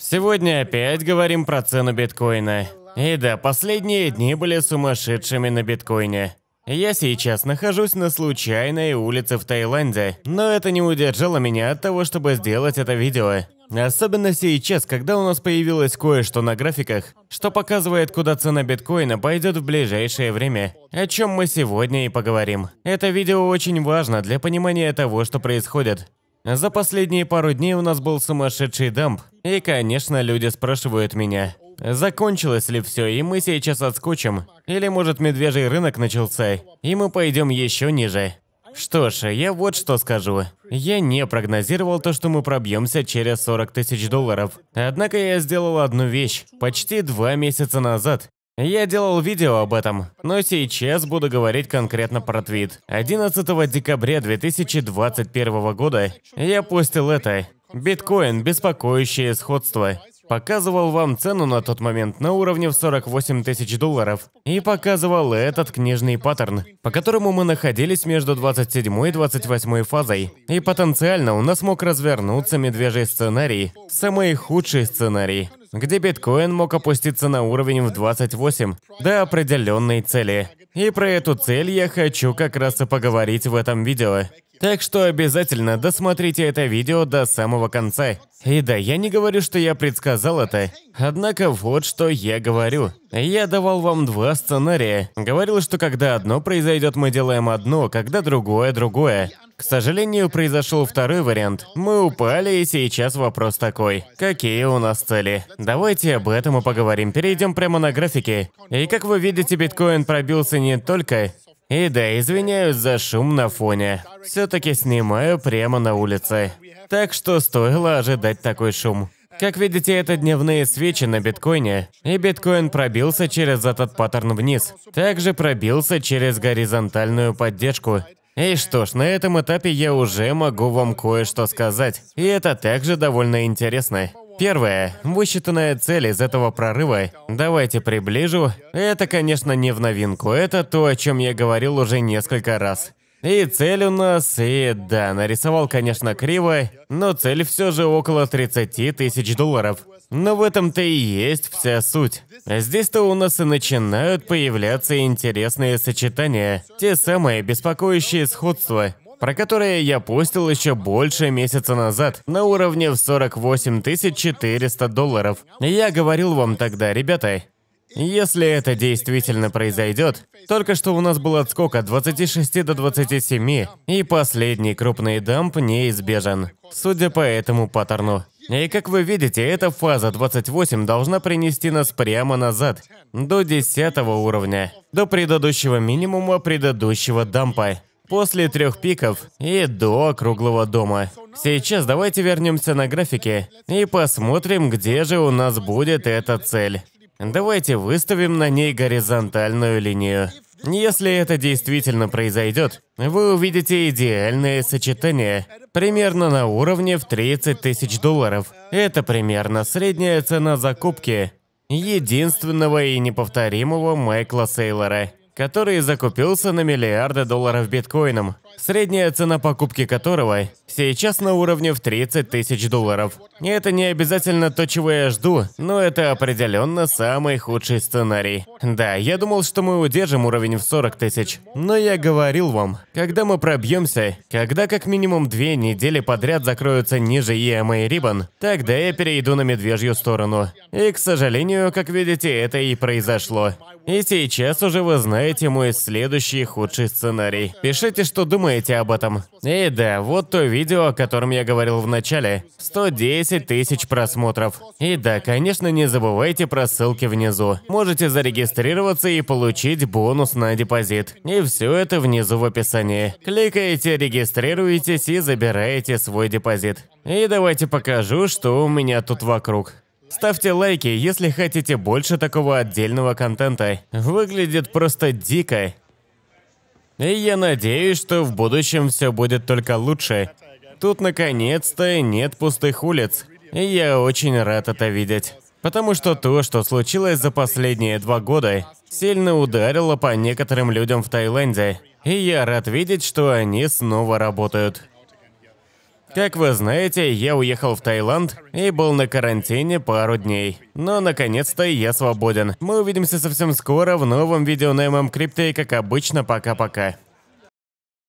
Сегодня опять говорим про цену биткоина. И да, последние дни были сумасшедшими на биткоине. Я сейчас нахожусь на случайной улице в Таиланде, но это не удержало меня от того, чтобы сделать это видео. Особенно сейчас, когда у нас появилось кое-что на графиках, что показывает, куда цена биткоина пойдет в ближайшее время, о чем мы сегодня и поговорим. Это видео очень важно для понимания того, что происходит. За последние пару дней у нас был сумасшедший дамп. И, конечно, люди спрашивают меня, закончилось ли все, и мы сейчас отскочим. Или, может, медвежий рынок начался, и мы пойдем еще ниже. Что ж, я вот что скажу. Я не прогнозировал то, что мы пробьемся через 40 тысяч долларов. Однако я сделал одну вещь. Почти два месяца назад я делал видео об этом, но сейчас буду говорить конкретно про твит. 11 декабря 2021 года я постил это. Биткоин – беспокоящее сходство. Показывал вам цену на тот момент на уровне в 48 тысяч долларов и показывал этот книжный паттерн, по которому мы находились между 27 и 28 фазой. И потенциально у нас мог развернуться медвежий сценарий, самый худший сценарий где биткоин мог опуститься на уровень в 28 до определенной цели. И про эту цель я хочу как раз и поговорить в этом видео. Так что обязательно досмотрите это видео до самого конца. И да, я не говорю, что я предсказал это. Однако вот что я говорю. Я давал вам два сценария. Говорил, что когда одно произойдет, мы делаем одно, когда другое – другое. К сожалению, произошел второй вариант. Мы упали, и сейчас вопрос такой. Какие у нас цели? Давайте об этом и поговорим. Перейдем прямо на графики. И как вы видите, биткоин пробился не только и да, извиняюсь за шум на фоне. Все-таки снимаю прямо на улице. Так что стоило ожидать такой шум. Как видите, это дневные свечи на биткоине, и биткоин пробился через этот паттерн вниз. Также пробился через горизонтальную поддержку. И что ж, на этом этапе я уже могу вам кое-что сказать, и это также довольно интересно. Первое. Высчитанная цель из этого прорыва. Давайте приближу. Это, конечно, не в новинку. Это то, о чем я говорил уже несколько раз. И цель у нас, и да, нарисовал, конечно, криво, но цель все же около 30 тысяч долларов. Но в этом-то и есть вся суть. Здесь-то у нас и начинают появляться интересные сочетания, те самые беспокоящие сходства про которое я постил еще больше месяца назад, на уровне в 48 400 долларов. Я говорил вам тогда, ребята, если это действительно произойдет, только что у нас был отскок от 26 до 27, и последний крупный дамп неизбежен, судя по этому паттерну. И как вы видите, эта фаза 28 должна принести нас прямо назад, до 10 уровня, до предыдущего минимума предыдущего дампа после трех пиков и до круглого дома. Сейчас давайте вернемся на графике и посмотрим, где же у нас будет эта цель. Давайте выставим на ней горизонтальную линию. Если это действительно произойдет, вы увидите идеальное сочетание, примерно на уровне в 30 тысяч долларов. Это примерно средняя цена закупки единственного и неповторимого Майкла Сейлора который закупился на миллиарды долларов биткоином, средняя цена покупки которого сейчас на уровне в 30 тысяч долларов. это не обязательно то, чего я жду, но это определенно самый худший сценарий. Да, я думал, что мы удержим уровень в 40 тысяч, но я говорил вам, когда мы пробьемся, когда как минимум две недели подряд закроются ниже EMA Ribbon, тогда я перейду на медвежью сторону. И, к сожалению, как видите, это и произошло. И сейчас уже вы знаете, считаете мой следующий худший сценарий. Пишите, что думаете об этом. И да, вот то видео, о котором я говорил в начале. 110 тысяч просмотров. И да, конечно, не забывайте про ссылки внизу. Можете зарегистрироваться и получить бонус на депозит. И все это внизу в описании. Кликайте, регистрируйтесь и забираете свой депозит. И давайте покажу, что у меня тут вокруг. Ставьте лайки, если хотите больше такого отдельного контента. Выглядит просто дико. И я надеюсь, что в будущем все будет только лучше. Тут наконец-то нет пустых улиц. И я очень рад это видеть. Потому что то, что случилось за последние два года, сильно ударило по некоторым людям в Таиланде. И я рад видеть, что они снова работают. Как вы знаете, я уехал в Таиланд и был на карантине пару дней. Но наконец-то я свободен. Мы увидимся совсем скоро в новом видео на ММ Крипте, как обычно, пока-пока.